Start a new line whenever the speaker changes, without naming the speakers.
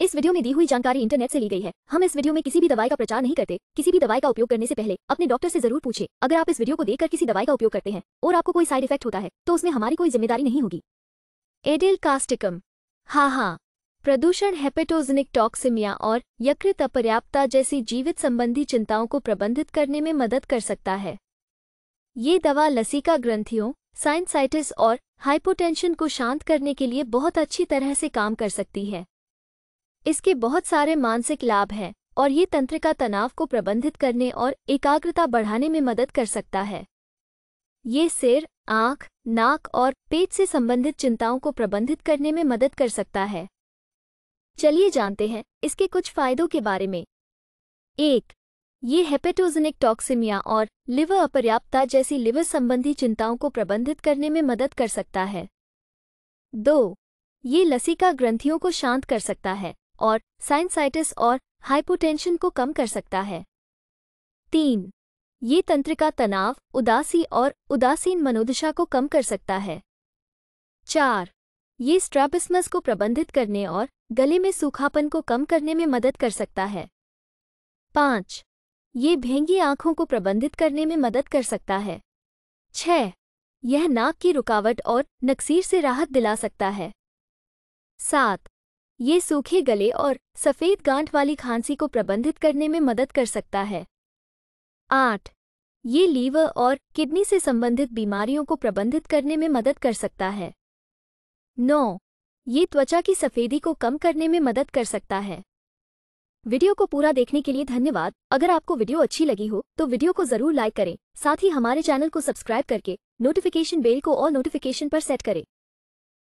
इस वीडियो में दी हुई जानकारी इंटरनेट से ली गई है हम इस वीडियो में किसी भी दवाई का प्रचार नहीं करते किसी भी दवाई का उपयोग करने से पहले अपने डॉक्टर से जरूर पूछे अगर आप इस वीडियो को देखकर किसी दवाई का उपयोग करते हैं और आपको कोई साइड इफेक्ट होता है तो उसमें हमारी कोई जिम्मेदारी नहीं होगी एडिल कास्टिकम हाँ हाँ प्रदूषण हेपेटोजनिक टॉक्सिमिया और यकृत अपर्याप्तता जैसी जीवित संबंधी चिंताओं को प्रबंधित करने में मदद कर सकता है ये दवा लसीका ग्रंथियों साइंसाइटिस और हाइपोटेंशन को शांत करने के लिए बहुत अच्छी तरह से काम कर सकती है इसके बहुत सारे मानसिक लाभ हैं और ये तंत्रिका तनाव को प्रबंधित करने और एकाग्रता बढ़ाने में मदद कर सकता है ये सिर आँख नाक और पेट से संबंधित चिंताओं को प्रबंधित करने में मदद कर सकता है चलिए जानते हैं इसके कुछ फायदों के बारे में एक ये हेपेटोजेनिक टॉक्सिमिया और लिवर अपर्याप्तता जैसी लिवर संबंधी चिंताओं को प्रबंधित करने में मदद कर सकता है दो ये लसिका ग्रंथियों को शांत कर सकता है और साइनसाइटिस और हाइपोटेंशन को कम कर सकता है तीन ये तंत्रिका तनाव उदासी और उदासीन मनोदशा को कम कर सकता है चार ये स्ट्रैपिस्मस को प्रबंधित करने और गले में सूखापन को कम करने में मदद कर सकता है पाँच ये भेंगी आंखों को प्रबंधित करने में मदद कर सकता है छह यह नाक की रुकावट और नक्सीर से राहत दिला सकता है सात ये सूखे गले और सफ़ेद गांठ वाली खांसी को प्रबंधित करने में मदद कर सकता है आठ ये लीवर और किडनी से संबंधित बीमारियों को प्रबंधित करने में मदद कर सकता है नौ ये त्वचा की सफ़ेदी को कम करने में मदद कर सकता है वीडियो को पूरा देखने के लिए धन्यवाद अगर आपको वीडियो अच्छी लगी हो तो वीडियो को जरूर लाइक करें साथ ही हमारे चैनल को सब्सक्राइब करके नोटिफिकेशन बेल को और नोटिफिकेशन पर सेट करें